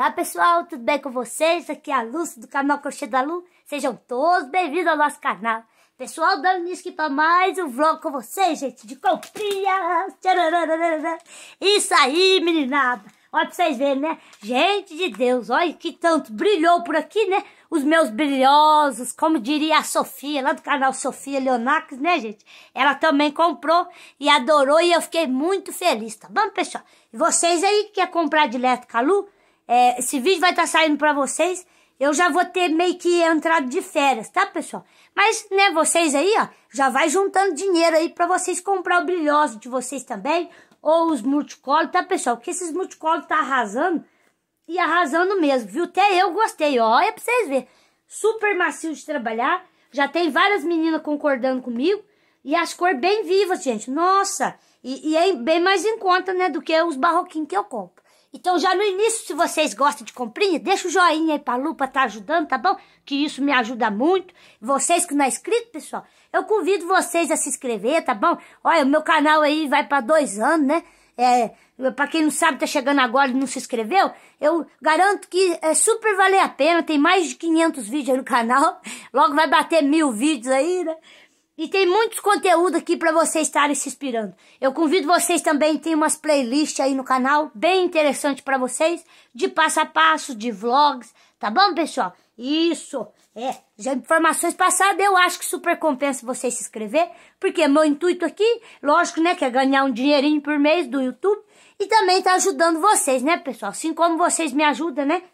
Olá pessoal, tudo bem com vocês? Aqui é a Lúcia do canal Crochê da Lu. Sejam todos bem-vindos ao nosso canal. Pessoal, dando início aqui para mais um vlog com vocês, gente, de comprinhas. Isso aí, meninada. Olha pra vocês verem, né? Gente de Deus, olha que tanto brilhou por aqui, né? Os meus brilhosos, como diria a Sofia, lá do canal Sofia Leonax, né, gente? Ela também comprou e adorou e eu fiquei muito feliz, tá bom, pessoal? E vocês aí que quer comprar direto com a Lu, é, esse vídeo vai estar tá saindo para vocês. Eu já vou ter meio que entrado de férias, tá, pessoal? Mas, né, vocês aí, ó, já vai juntando dinheiro aí para vocês comprar o brilhoso de vocês também. Ou os multicolos, tá, pessoal? Porque esses multicolos tá arrasando e arrasando mesmo, viu? Até eu gostei, ó. Olha pra vocês verem. Super macio de trabalhar. Já tem várias meninas concordando comigo. E as cores bem vivas, gente. Nossa! E, e é bem mais em conta, né, do que os barroquinhos que eu compro. Então, já no início, se vocês gostam de comprinha, deixa o joinha aí pra Lu, pra tá ajudando, tá bom? Que isso me ajuda muito. Vocês que não é inscrito, pessoal, eu convido vocês a se inscrever, tá bom? Olha, o meu canal aí vai para dois anos, né? É, para quem não sabe, tá chegando agora e não se inscreveu, eu garanto que é super valer a pena. Tem mais de 500 vídeos aí no canal. Logo vai bater mil vídeos aí, né? E tem muitos conteúdos aqui para vocês estarem se inspirando. Eu convido vocês também, tem umas playlists aí no canal, bem interessante para vocês, de passo a passo, de vlogs, tá bom, pessoal? Isso, é, já informações passadas, eu acho que super compensa você se inscrever, porque é meu intuito aqui, lógico, né, que é ganhar um dinheirinho por mês do YouTube, e também tá ajudando vocês, né, pessoal? Assim como vocês me ajudam, né?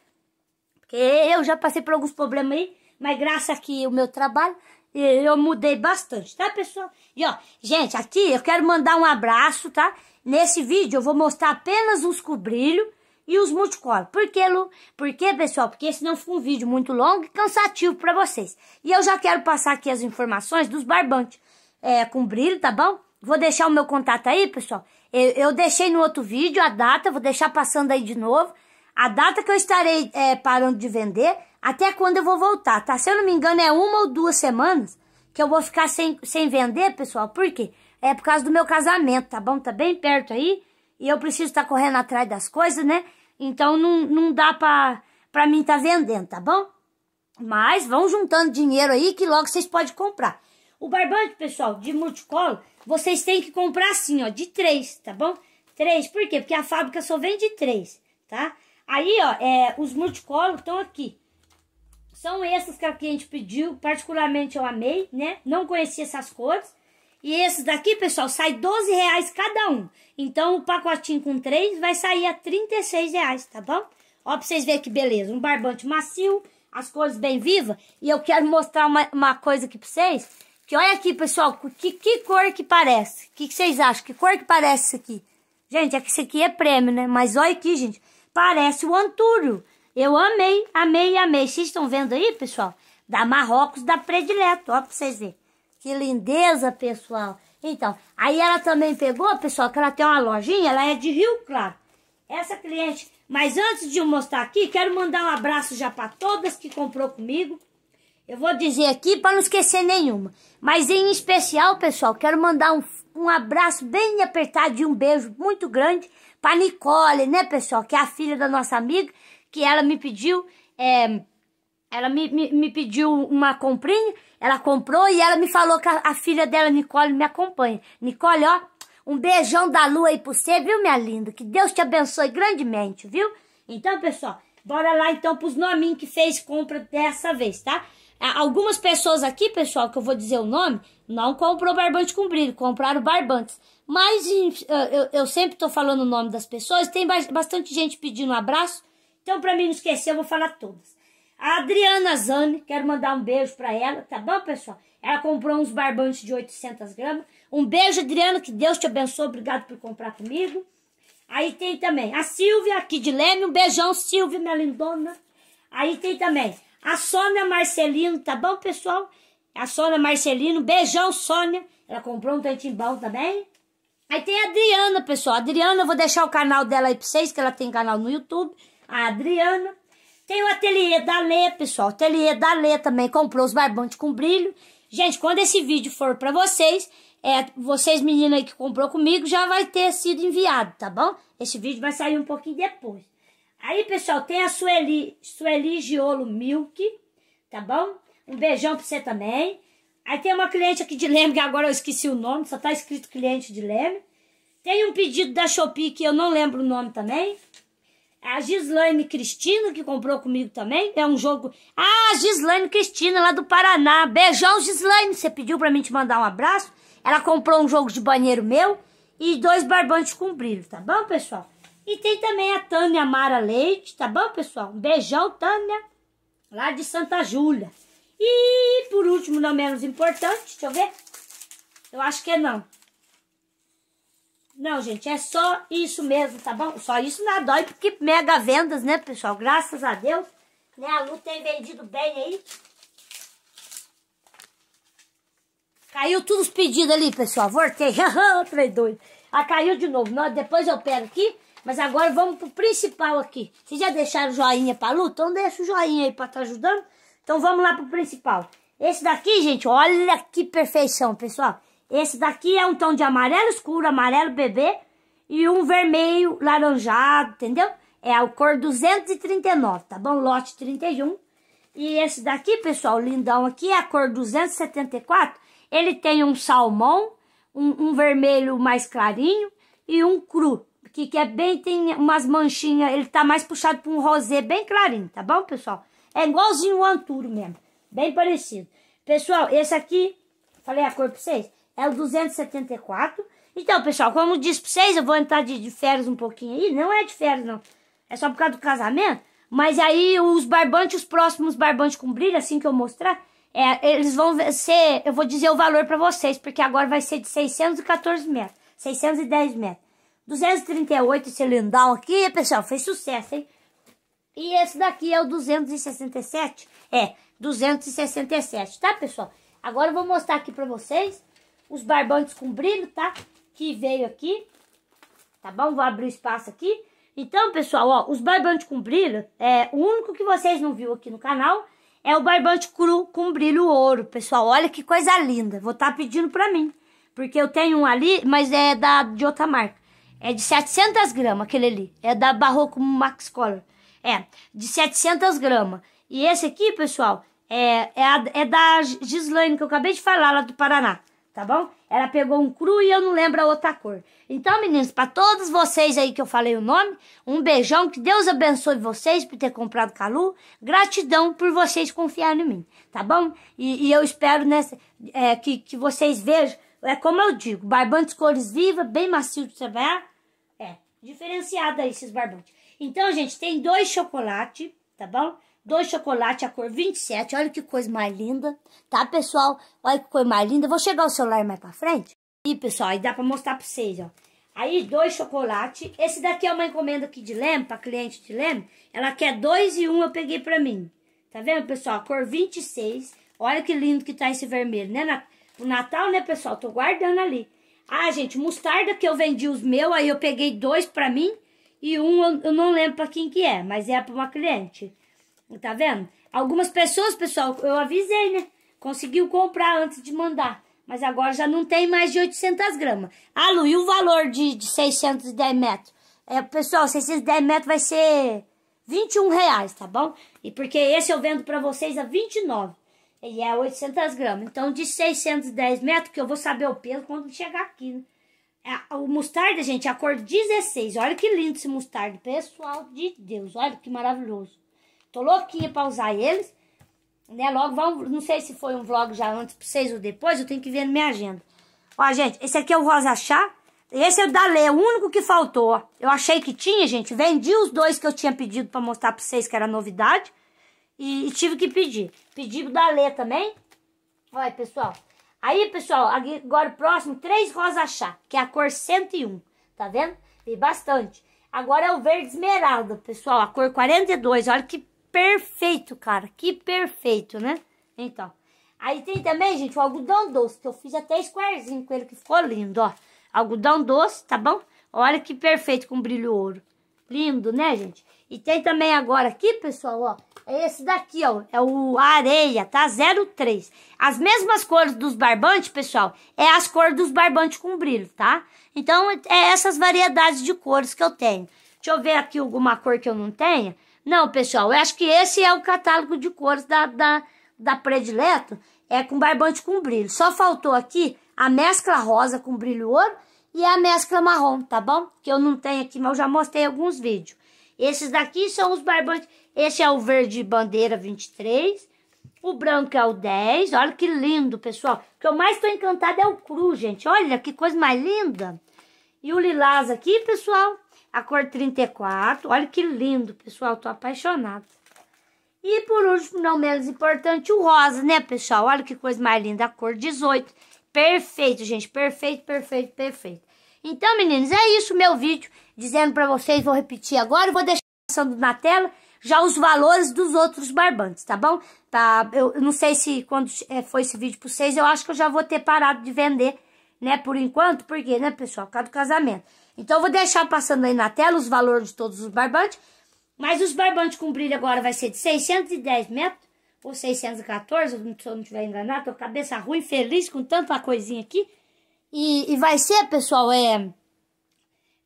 Porque eu já passei por alguns problemas aí, mas graças aqui o meu trabalho, eh, eu mudei bastante, tá, pessoal? E, ó, gente, aqui eu quero mandar um abraço, tá? Nesse vídeo eu vou mostrar apenas os cobrilhos e os multicolor. Por quê, Lu? Por quê, pessoal? Porque senão fica um vídeo muito longo e cansativo para vocês. E eu já quero passar aqui as informações dos barbantes é, com brilho, tá bom? Vou deixar o meu contato aí, pessoal. Eu, eu deixei no outro vídeo a data, vou deixar passando aí de novo a data que eu estarei é, parando de vender, até quando eu vou voltar, tá? Se eu não me engano, é uma ou duas semanas que eu vou ficar sem, sem vender, pessoal. Por quê? É por causa do meu casamento, tá bom? Tá bem perto aí. E eu preciso estar tá correndo atrás das coisas, né? Então não, não dá pra, pra mim tá vendendo, tá bom? Mas vão juntando dinheiro aí que logo vocês podem comprar. O barbante, pessoal, de multicolor, vocês têm que comprar assim, ó, de três, tá bom? Três, por quê? Porque a fábrica só vende três, tá? Aí, ó, é, os multicolor estão aqui. São esses que é a cliente pediu, particularmente eu amei, né? Não conhecia essas cores. E esses daqui, pessoal, sai 12 reais cada um. Então, o pacotinho com três vai sair a 36 reais, tá bom? Ó, pra vocês verem que beleza. Um barbante macio, as cores bem vivas. E eu quero mostrar uma, uma coisa aqui pra vocês. Que olha aqui, pessoal, que, que cor que parece. O que, que vocês acham? Que cor que parece isso aqui? Gente, é que isso aqui é prêmio, né? Mas olha aqui, gente. Parece o Antúrio. Eu amei, amei, amei. Vocês estão vendo aí, pessoal? Da Marrocos, da Predileto. Ó, pra vocês verem. Que lindeza, pessoal. Então, aí ela também pegou, pessoal, que ela tem uma lojinha, ela é de Rio Claro. Essa cliente. Mas antes de eu mostrar aqui, quero mandar um abraço já para todas que comprou comigo. Eu vou dizer aqui para não esquecer nenhuma. Mas em especial, pessoal, quero mandar um um abraço bem apertado e um beijo muito grande para Nicole, né, pessoal? Que é a filha da nossa amiga, que ela me pediu. É, ela me, me, me, pediu uma comprinha, ela comprou e ela me falou que a, a, filha dela, Nicole, me acompanha. Nicole, ó, um beijão da lua aí para você, viu, minha linda? Que Deus te abençoe grandemente, viu? Então, pessoal, bora lá então para os nominhos que fez compra dessa vez, tá? Algumas pessoas aqui, pessoal, que eu vou dizer o nome, não comprou barbante comprido, compraram barbantes. Mas eu, eu sempre estou falando o nome das pessoas, tem bastante gente pedindo um abraço. Então, para mim não esquecer, eu vou falar todas. A Adriana Zane quero mandar um beijo para ela, tá bom, pessoal? Ela comprou uns barbantes de 800 gramas. Um beijo, Adriana, que Deus te abençoe, obrigado por comprar comigo. Aí tem também a Silvia, aqui de Leme, um beijão, Silvia, minha lindona. Aí tem também a Sônia Marcelino, tá bom, pessoal? A Sônia Marcelino, beijão, Sônia. Ela comprou um tantimbão também. Aí tem a Adriana, pessoal. A Adriana, eu vou deixar o canal dela aí pra vocês, que ela tem canal no YouTube. A Adriana. Tem o ateliê da Lê, pessoal. O ateliê da Lê também comprou os barbantes com brilho. Gente, quando esse vídeo for pra vocês, é, vocês meninas aí que comprou comigo, já vai ter sido enviado, tá bom? Esse vídeo vai sair um pouquinho depois. Aí, pessoal, tem a Sueli, Sueli Giolo Milk, tá bom? Um beijão pra você também. Aí tem uma cliente aqui de Leme, que agora eu esqueci o nome, só tá escrito cliente de Leme. Tem um pedido da Shopee que eu não lembro o nome também. É a Gislaine Cristina, que comprou comigo também. É um jogo. Ah, Gislaine Cristina, lá do Paraná. Beijão, Gislaine. Você pediu pra mim te mandar um abraço. Ela comprou um jogo de banheiro meu e dois barbantes com brilho, tá bom, pessoal? E tem também a Tânia Mara Leite, tá bom, pessoal? Um beijão, Tânia, lá de Santa Júlia. E por último, não menos importante, deixa eu ver. Eu acho que é não. Não, gente, é só isso mesmo, tá bom? Só isso não dói, porque mega vendas, né, pessoal? Graças a Deus, né? A Lu tem vendido bem aí. Caiu todos os pedidos ali, pessoal. Voltei. Aham, doido. Ah, caiu de novo. Não, depois eu pego aqui mas agora vamos pro principal aqui. Vocês já deixaram joinha pra Lu? Então deixa o joinha aí pra estar tá ajudando. Então vamos lá pro principal. Esse daqui, gente, olha que perfeição, pessoal. Esse daqui é um tom de amarelo escuro, amarelo bebê. E um vermelho laranjado, entendeu? É a cor 239, tá bom? Lote 31. E esse daqui, pessoal, lindão aqui, é a cor 274. Ele tem um salmão, um, um vermelho mais clarinho e um cru que, que é bem, tem umas manchinhas, ele tá mais puxado pra um rosé bem clarinho, tá bom, pessoal? É igualzinho o Anturo mesmo, bem parecido. Pessoal, esse aqui, falei a cor pra vocês, é o 274. Então, pessoal, como eu disse pra vocês, eu vou entrar de, de férias um pouquinho aí, não é de férias não, é só por causa do casamento. Mas aí os barbantes, os próximos barbantes com brilho, assim que eu mostrar, é, eles vão ser, eu vou dizer o valor para vocês, porque agora vai ser de 614 metros, 610 metros. 238 esse lindão aqui, pessoal, fez sucesso, hein? E esse daqui é o 267? É, 267, tá, pessoal? Agora eu vou mostrar aqui pra vocês os barbantes com brilho, tá? Que veio aqui, tá bom? Vou abrir o espaço aqui. Então, pessoal, ó, os barbantes com brilho, é, o único que vocês não viu aqui no canal é o barbante cru com brilho ouro, pessoal. Olha que coisa linda. Vou estar tá pedindo pra mim, porque eu tenho um ali, mas é da, de outra marca. É de 700 gramas aquele ali. É da Barroco Max Color. É, de 700 gramas. E esse aqui, pessoal, é, é, a, é da Gislaine, que eu acabei de falar, lá do Paraná. Tá bom? Ela pegou um cru e eu não lembro a outra cor. Então, meninos, para todos vocês aí que eu falei o nome, um beijão, que Deus abençoe vocês por ter comprado Calu. Gratidão por vocês confiarem em mim, tá bom? E, e eu espero nessa, é, que, que vocês vejam é como eu digo, barbante cores vivas, bem macio de trabalhar. É, diferenciado aí esses barbantes. Então, gente, tem dois chocolate, tá bom? Dois chocolate a cor 27. Olha que coisa mais linda, tá, pessoal? Olha que coisa mais linda. Vou chegar o celular mais pra frente. E, pessoal, aí dá pra mostrar pra vocês, ó. Aí, dois chocolate. Esse daqui é uma encomenda aqui de Leme, pra cliente de Leme. Ela quer dois e um, eu peguei pra mim. Tá vendo, pessoal? A cor 26. Olha que lindo que tá esse vermelho, né? o Natal, né, pessoal? Tô guardando ali. Ah, gente, mostarda que eu vendi os meus, aí eu peguei dois pra mim e um eu, eu não lembro pra quem que é, mas é pra uma cliente. Tá vendo? Algumas pessoas, pessoal, eu avisei, né? Conseguiu comprar antes de mandar. Mas agora já não tem mais de 800 gramas. Ah, Lu, e o valor de, de 610 metros? É, pessoal, 610 metros vai ser 21 reais, tá bom? E porque esse eu vendo pra vocês a 29. Ele é 800 gramas. Então, de 610 metros, que eu vou saber o peso quando chegar aqui, né? é, O mostarda, gente, é a cor 16. Olha que lindo esse mostarda, pessoal de Deus. Olha que maravilhoso. Tô louquinha pra usar eles. Né? Logo, vamos, não sei se foi um vlog já antes pra vocês ou depois. Eu tenho que ver na minha agenda. Ó, gente, esse aqui é o rosa chá. Esse é o Dalê, é o único que faltou. Eu achei que tinha, gente. Vendi os dois que eu tinha pedido pra mostrar pra vocês, que era novidade. E, e tive que pedir. Pedi da Lê também. Olha, pessoal. Aí, pessoal, agora o próximo, três rosa chá, que é a cor 101. Tá vendo? E bastante. Agora é o verde esmeralda, pessoal, a cor 42. Olha que perfeito, cara. Que perfeito, né? Então. Aí tem também, gente, o algodão doce, que eu fiz até squarezinho com ele, que ficou lindo, ó. Algodão doce, tá bom? Olha que perfeito com brilho ouro. Lindo, né, gente? E tem também agora aqui, pessoal, ó, é esse daqui, ó. É o areia, tá? 03. As mesmas cores dos barbantes, pessoal, é as cores dos barbantes com brilho, tá? Então, é essas variedades de cores que eu tenho. Deixa eu ver aqui alguma cor que eu não tenha. Não, pessoal, eu acho que esse é o catálogo de cores da, da, da predileto É com barbante com brilho. Só faltou aqui a mescla rosa com brilho ouro e a mescla marrom, tá bom? Que eu não tenho aqui, mas eu já mostrei alguns vídeos. Esses daqui são os barbantes esse é o verde bandeira 23. O branco é o 10. Olha que lindo, pessoal. O que eu mais estou encantada é o cru, gente. Olha que coisa mais linda. E o lilás aqui, pessoal, a cor 34. Olha que lindo, pessoal. Tô apaixonada. E por último, não menos importante, o rosa, né, pessoal? Olha que coisa mais linda, a cor 18. Perfeito, gente. Perfeito, perfeito, perfeito. Então, meninos, é isso meu vídeo. Dizendo para vocês, vou repetir agora. Vou deixar passando na tela já os valores dos outros barbantes, tá bom? Tá, eu não sei se quando é, foi esse vídeo para vocês, eu acho que eu já vou ter parado de vender, né, por enquanto, porque, né, pessoal, por causa do casamento. Então, eu vou deixar passando aí na tela os valores de todos os barbantes, mas os barbantes com brilho agora vai ser de 610 metros, ou 614, se eu não estiver enganado, tô cabeça ruim, feliz com tanta coisinha aqui. E, e vai ser, pessoal, é...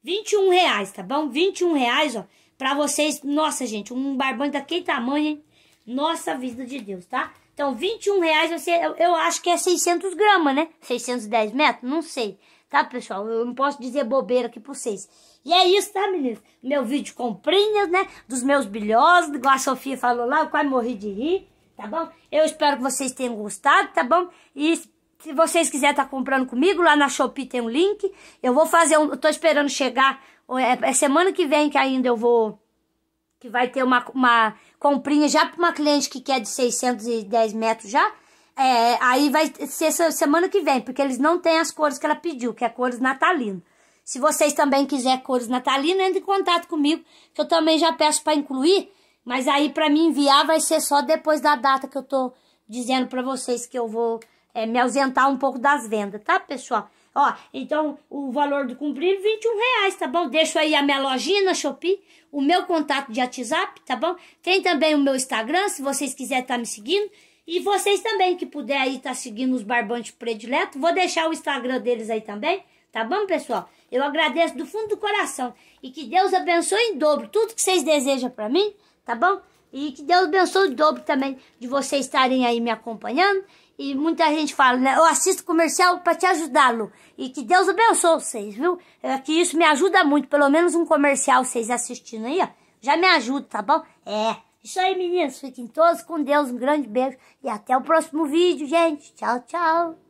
21 reais, tá bom? 21 reais, ó para vocês. Nossa, gente, um barbante daquele tamanho, hein? Nossa vida de Deus, tá? Então, 21 reais, você, eu, eu, acho que é 600 gramas, né? 610 metros, não sei. Tá, pessoal? Eu não posso dizer bobeira aqui pra vocês. E é isso, tá, meninas? Meu vídeo de comprinhas, né? Dos meus bilhões igual a Sofia falou lá, eu quase morri de rir, tá bom? Eu espero que vocês tenham gostado, tá bom? E se vocês quiserem estar tá comprando comigo, lá na Shopee tem um link. Eu vou fazer um. Eu tô esperando chegar é, é semana que vem que ainda eu vou. Que vai ter uma, uma comprinha já para uma cliente que quer de 610 metros já. É, aí vai ser essa semana que vem, porque eles não têm as cores que ela pediu, que é cores natalinas. Se vocês também quiserem cores natalinas entre em contato comigo, que eu também já peço para incluir. Mas aí para me enviar vai ser só depois da data que eu tô dizendo para vocês que eu vou é, me ausentar um pouco das vendas, tá, pessoal? Ó, então o valor do cumprido, 21 reais, tá bom? Deixo aí a minha lojinha na Shopee, o meu contato de WhatsApp, tá bom? Tem também o meu Instagram, se vocês quiserem estar tá me seguindo. E vocês também que puderem aí estar tá seguindo os barbantes predileto, vou deixar o Instagram deles aí também, tá bom, pessoal? Eu agradeço do fundo do coração e que Deus abençoe em dobro tudo que vocês desejam para mim, tá bom? E que Deus abençoe o dobro também de vocês estarem aí me acompanhando e muita gente fala, né? Eu assisto comercial para te ajudar, Lu. E que Deus abençoe vocês, viu? É, que isso me ajuda muito. Pelo menos um comercial vocês assistindo aí, ó. Já me ajuda, tá bom? É. Isso aí, meninos. Fiquem todos com Deus. Um grande beijo. E até o próximo vídeo, gente. Tchau, tchau.